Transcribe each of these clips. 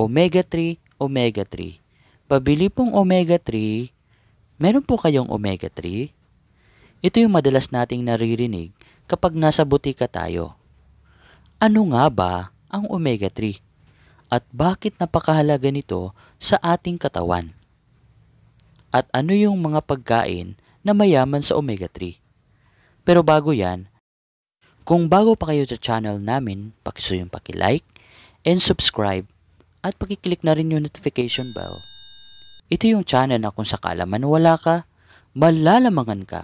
omega-3, omega-3. Pabili pong omega-3, meron po kayong omega-3? Ito yung madalas nating naririnig kapag nasa butika tayo. Ano nga ba ang omega-3? At bakit napakahalaga nito sa ating katawan? At ano yung mga pagkain na mayaman sa omega-3? Pero bago yan, kung bago pa kayo sa channel namin, pakiso yung pakilike and subscribe at pakiclick na rin yung notification bell. Ito yung channel na kung sakala man wala ka, malalamangan ka.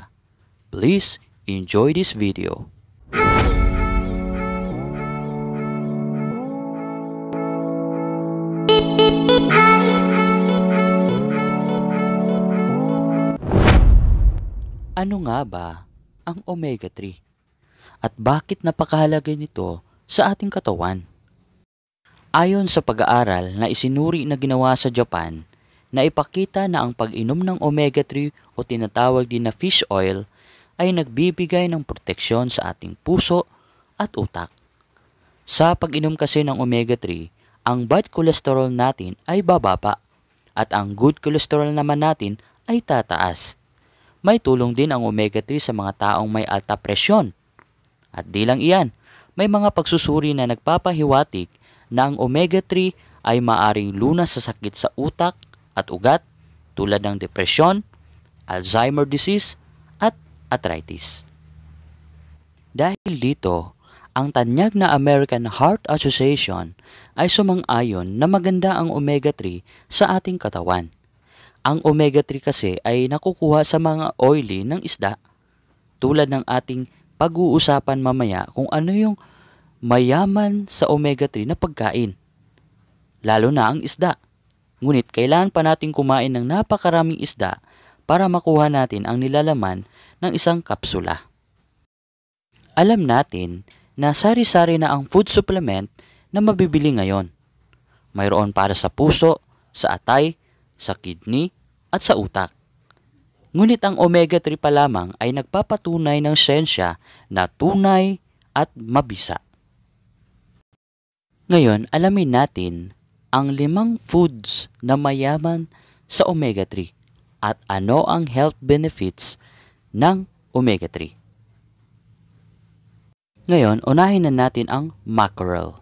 Please enjoy this video. Ano nga ba ang omega-3? At bakit napakahalaga nito sa ating katawan? Ayon sa pag-aaral na isinuri na ginawa sa Japan, naipakita na ang pag-inom ng omega-3 o tinatawag din na fish oil ay nagbibigay ng proteksyon sa ating puso at utak. Sa pag-inom kasi ng omega-3, ang bad cholesterol natin ay bababa at ang good cholesterol naman natin ay tataas. May tulong din ang omega-3 sa mga taong may alta presyon. At di lang iyan, may mga pagsusuri na nagpapahiwatig na ang omega-3 ay maaring lunas sa sakit sa utak at ugat tulad ng depresyon, Alzheimer disease at arthritis. Dahil dito, ang tanyag na American Heart Association ay sumang-ayon na maganda ang omega-3 sa ating katawan. Ang omega-3 kasi ay nakukuha sa mga oily ng isda tulad ng ating pag-uusapan mamaya kung ano yung mayaman sa omega-3 na pagkain, lalo na ang isda. Ngunit kailan pa natin kumain ng napakaraming isda para makuha natin ang nilalaman ng isang kapsula. Alam natin na sari-sari na ang food supplement na mabibili ngayon. Mayroon para sa puso, sa atay, sa kidney, at sa utak. Ngunit ang omega-3 pa lamang ay nagpapatunay ng siyensya na tunay at mabisa. Ngayon, alamin natin ang limang foods na mayaman sa omega-3 at ano ang health benefits ng omega-3. Ngayon, unahin na natin ang mackerel.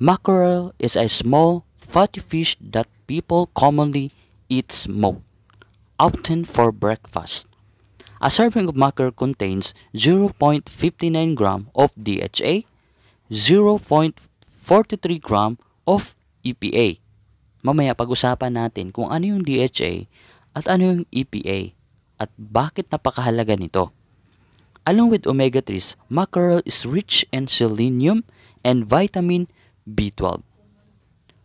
Mackerel is a small fatty fish that people commonly eat smoked, often for breakfast. A serving of mackerel contains 0.59 gram of DHA, 0.59 43 gram of EPA. Mamaya pag-usapan natin kung ano yung DHA at ano yung EPA at bakit napakahalaga nito. Along with omega-3s, mackerel is rich in selenium and vitamin B12.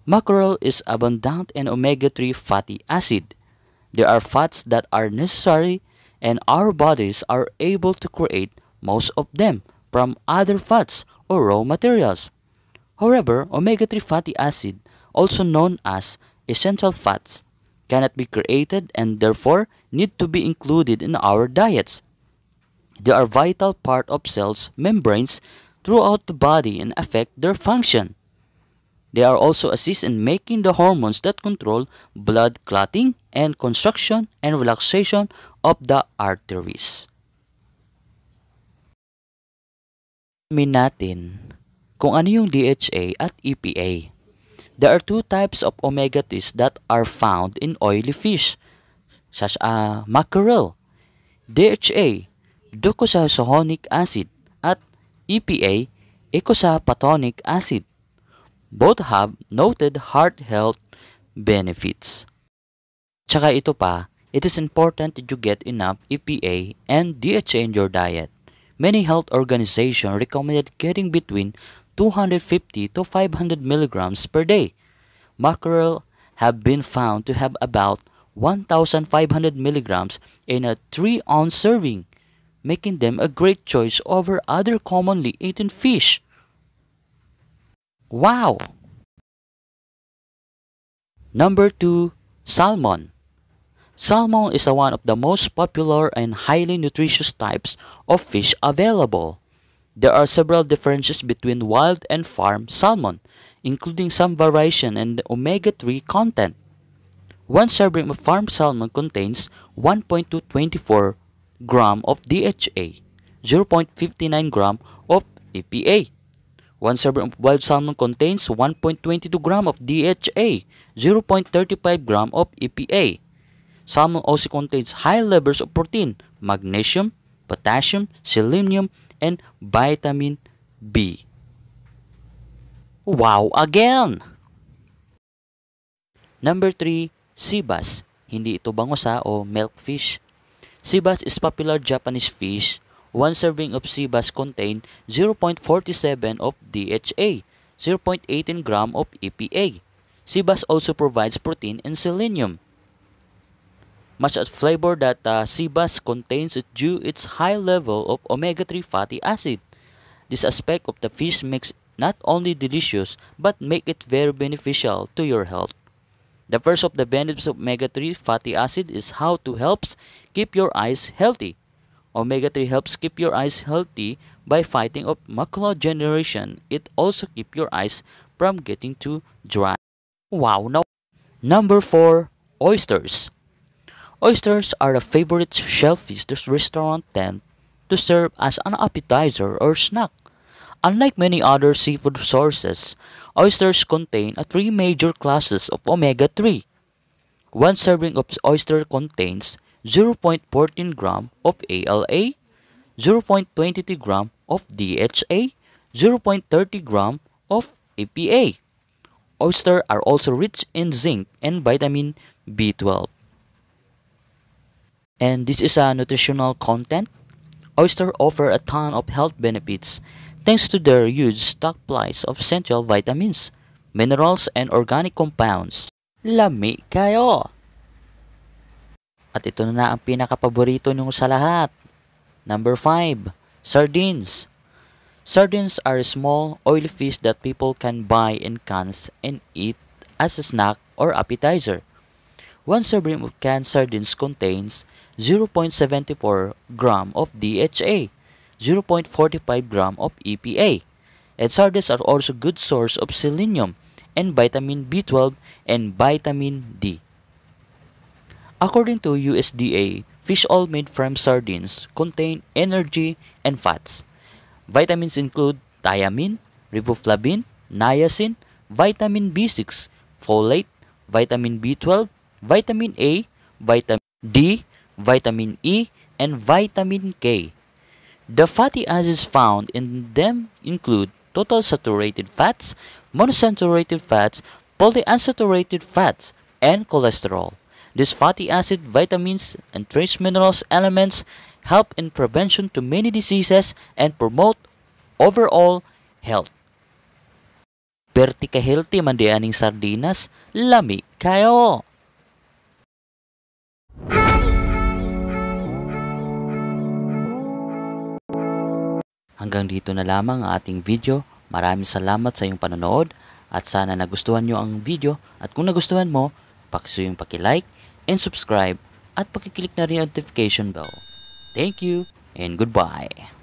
Mackerel is abundant in omega-3 fatty acid. There are fats that are necessary and our bodies are able to create most of them from other fats or raw materials However, omega-3 fatty acid, also known as essential fats, cannot be created and therefore need to be included in our diets. They are vital part of cells' membranes throughout the body and affect their function. They are also assist in making the hormones that control blood clotting and construction and relaxation of the arteries. Alamin kung ano yung DHA at EPA. There are two types of omega 3 that are found in oily fish, such as ah, mackerel, DHA, docosahexaonic acid, at EPA, eicosapatonic acid. Both have noted heart health benefits. Tsaka ito pa, it is important that you get enough EPA and DHA in your diet. Many health organizations recommend getting between 250 to 500 milligrams per day. Mackerel have been found to have about 1,500 milligrams in a 3 ounce serving, making them a great choice over other commonly eaten fish. Wow! Number 2. Salmon Salmon is one of the most popular and highly nutritious types of fish available. There are several differences between wild and farm salmon, including some variation in the omega-3 content. One serving of farm salmon contains 1.224 gram of DHA, 0.59 gram of EPA. One serving of wild salmon contains 1.22 gram of DHA, 0.35 gram of EPA. Salmon also contains high levels of protein, magnesium, potassium, selenium, and vitamin B. Wow again! Number 3, sibas. Hindi ito bangosa o milkfish. Sibas is popular Japanese fish. One serving of sibas contain 0.47 of DHA, 0.18 gram of EPA. Sibas also provides protein and selenium. much as flavor that uh, sea bass contains due its high level of omega-3 fatty acid. This aspect of the fish makes not only delicious but make it very beneficial to your health. The first of the benefits of omega-3 fatty acid is how to helps keep your eyes healthy. Omega-3 helps keep your eyes healthy by fighting off macular degeneration. It also keep your eyes from getting too dry. Wow, no. Number 4, oysters. Oysters are a favorite shellfish restaurant tend to serve as an appetizer or snack. Unlike many other seafood sources, oysters contain three major classes of omega-3. One serving of oyster contains 0.14 gram of ALA, 0.23 gram of DHA, 0.30 gram of EPA. Oysters are also rich in zinc and vitamin B12. and this is a nutritional content. Oyster offer a ton of health benefits thanks to their huge stockpiles of essential vitamins, minerals, and organic compounds. Lami kayo! At ito na, ang pinakapaborito nyong sa lahat. Number 5. Sardines. Sardines are small, oily fish that people can buy in cans and eat as a snack or appetizer. 1 serving of canned sardines contains 0.74 gram of DHA, 0.45 gram of EPA. And sardines are also good source of selenium and vitamin B12 and vitamin D. According to USDA, fish oil made from sardines contain energy and fats. Vitamins include thiamine, riboflavin, niacin, vitamin B6, folate, vitamin B12, vitamin A, vitamin D, vitamin E, and vitamin K. The fatty acids found in them include total saturated fats, monosaturated fats, polyunsaturated fats, and cholesterol. These fatty acid vitamins and trace minerals elements help in prevention to many diseases and promote overall health. Perti ka healthy man di aning sardinas, lami kayo! Hanggang dito na lamang ang ating video. Maraming salamat sa iyong panonood at sana nagustuhan nyo ang video at kung nagustuhan mo, pakisuyong pakilike and subscribe at pakiclick na rin ang notification bell. Thank you and goodbye!